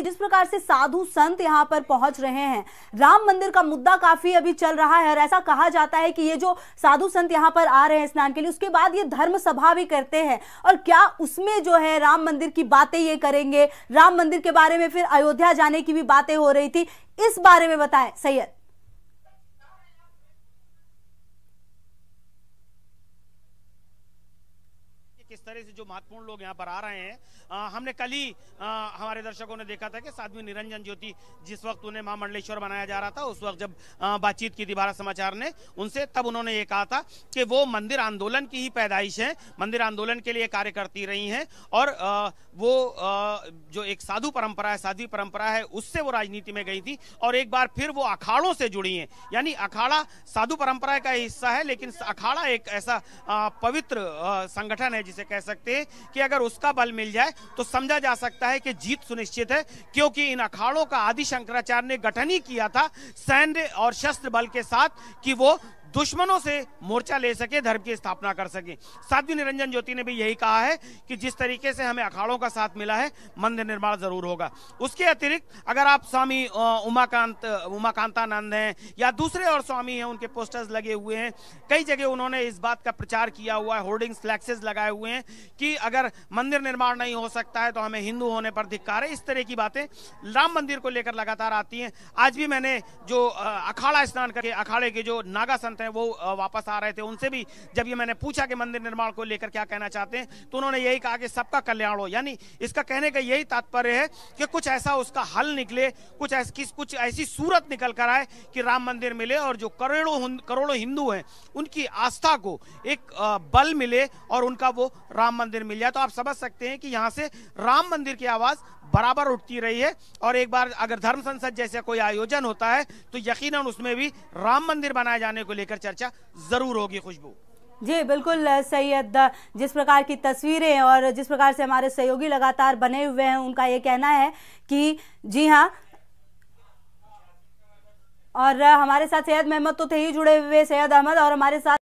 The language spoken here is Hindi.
कि जिस प्रकार से साधु संत यहाँ पर पहुंच रहे हैं राम मंदिर का मुद्दा काफी अभी चल रहा है और ऐसा कहा जाता है कि ये जो साधु संत यहाँ पर आ रहे हैं स्नान के लिए उसके बाद ये धर्म सभा भी करते हैं और क्या उसमें जो है राम मंदिर की बातें ये करेंगे राम मंदिर के बारे में फिर अयोध्या जाने की भी बातें हो रही थी इस बारे में बताएं सैयद किस तरह से जो महत्वपूर्ण लोग यहाँ पर आ रहे हैं आ, हमने कल ही हमारे दर्शकों ने देखा था कि साध्वी निरंजन ज्योति जिस वक्त उन्हें मां मंडलेश्वर बनाया जा रहा था उस वक्त जब बातचीत की थी भारत समाचार ने उनसे तब उन्होंने ये कहा था कि वो मंदिर आंदोलन की ही पैदाइश है मंदिर आंदोलन के लिए कार्य करती रही हैं और आ, वो आ, जो एक साधु परंपरा है साध्वी परंपरा है उससे वो राजनीति में गई थी और एक बार फिर वो अखाड़ों से जुड़ी हैं यानी अखाड़ा साधु परंपरा का हिस्सा है लेकिन अखाड़ा एक ऐसा पवित्र संगठन है जिसे से कह सकते हैं कि अगर उसका बल मिल जाए तो समझा जा सकता है कि जीत सुनिश्चित है क्योंकि इन अखाड़ों का आदि शंकराचार्य ने गठन ही किया था सैन्य और शस्त्र बल के साथ कि वो दुश्मनों से मोर्चा ले सके धर्म की स्थापना कर सके साध्वी निरंजन ज्योति ने भी यही कहा है कि जिस तरीके से हमें अखाड़ों का साथ मिला है मंदिर निर्माण जरूर होगा उसके अतिरिक्त अगर आप स्वामी उमाकांत उमाकांतानंद हैं या दूसरे और स्वामी हैं उनके पोस्टर्स लगे हुए हैं कई जगह उन्होंने इस बात का प्रचार किया हुआ है होर्डिंग्स फ्लैक्सेस लगाए हुए हैं कि अगर मंदिर निर्माण नहीं हो सकता है तो हमें हिंदू होने पर धिक्कार है इस तरह की बातें राम मंदिर को लेकर लगातार आती हैं आज भी मैंने जो अखाड़ा स्नान करके अखाड़े के जो नागा संत हैं वो वापस आ रहे थे उनसे भी जब ये मैंने पूछा कि मंदिर निर्माण को लेकर क्या कहना चाहते हैं तो उन्होंने यही कहा कि सबका कल्याण हो यानी इसका कहने का यही तात्पर्य है कि कुछ ऐसा उसका हल निकले कुछ ऐस, कुछ ऐसी सूरत निकल कर आए कि राम मंदिर मिले और जो करोड़ों करोड़ों हिंदू हैं उनकी आस्था को एक बल मिले और उनका वो राम मंदिर मिल जाए तो आप समझ सकते हैं कि यहाँ से राम मंदिर की आवाज़ बराबर उठती रही है और एक बार अगर धर्म संसद जैसे कोई आयोजन होता है तो यकीनन उसमें भी राम मंदिर बनाए जाने को लेकर चर्चा ज़रूर होगी खुशबू जी बिल्कुल सैयद जिस प्रकार की तस्वीरें और जिस प्रकार से हमारे सहयोगी लगातार बने हुए हैं उनका ये कहना है कि जी हाँ और हमारे साथ सैयद मेहमद तो थे ही जुड़े हुए सैयद अहमद और हमारे साथ